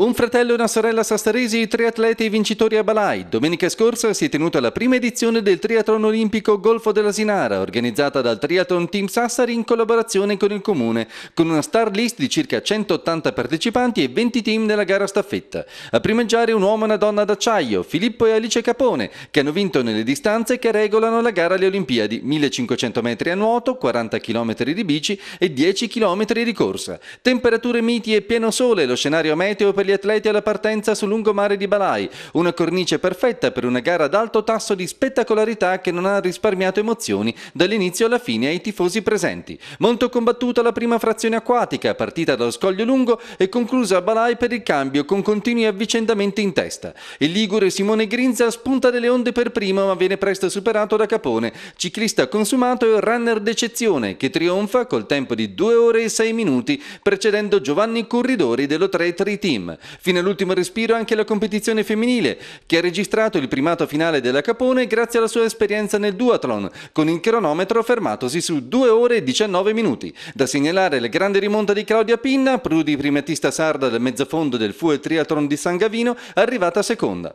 Un fratello e una sorella sassaresi, tre atleti vincitori a Balai. Domenica scorsa si è tenuta la prima edizione del triathlon olimpico Golfo della Sinara, organizzata dal Triathlon Team Sassari in collaborazione con il comune, con una star list di circa 180 partecipanti e 20 team nella gara staffetta. A primeggiare un uomo e una donna d'acciaio, Filippo e Alice Capone, che hanno vinto nelle distanze che regolano la gara alle Olimpiadi, 1500 metri a nuoto, 40 km di bici e 10 km di corsa. Temperature miti e pieno sole, lo scenario meteo per gli atleti alla partenza sul lungomare di Balai, una cornice perfetta per una gara ad alto tasso di spettacolarità che non ha risparmiato emozioni dall'inizio alla fine ai tifosi presenti. Molto combattuta la prima frazione acquatica, partita dallo scoglio lungo e conclusa a Balai per il cambio con continui avvicendamenti in testa. Il Ligure Simone Grinza spunta delle onde per primo ma viene presto superato da Capone, ciclista consumato e runner d'eccezione che trionfa col tempo di 2 ore e 6 minuti precedendo Giovanni Corridori dello 3 3 Team. Fino all'ultimo respiro anche la competizione femminile, che ha registrato il primato finale della Capone grazie alla sua esperienza nel duathlon, con il cronometro fermatosi su 2 ore e 19 minuti. Da segnalare la grande rimonta di Claudia Pinna, prudi primatista sarda del mezzofondo del Fuel Triathlon di San Gavino, arrivata seconda.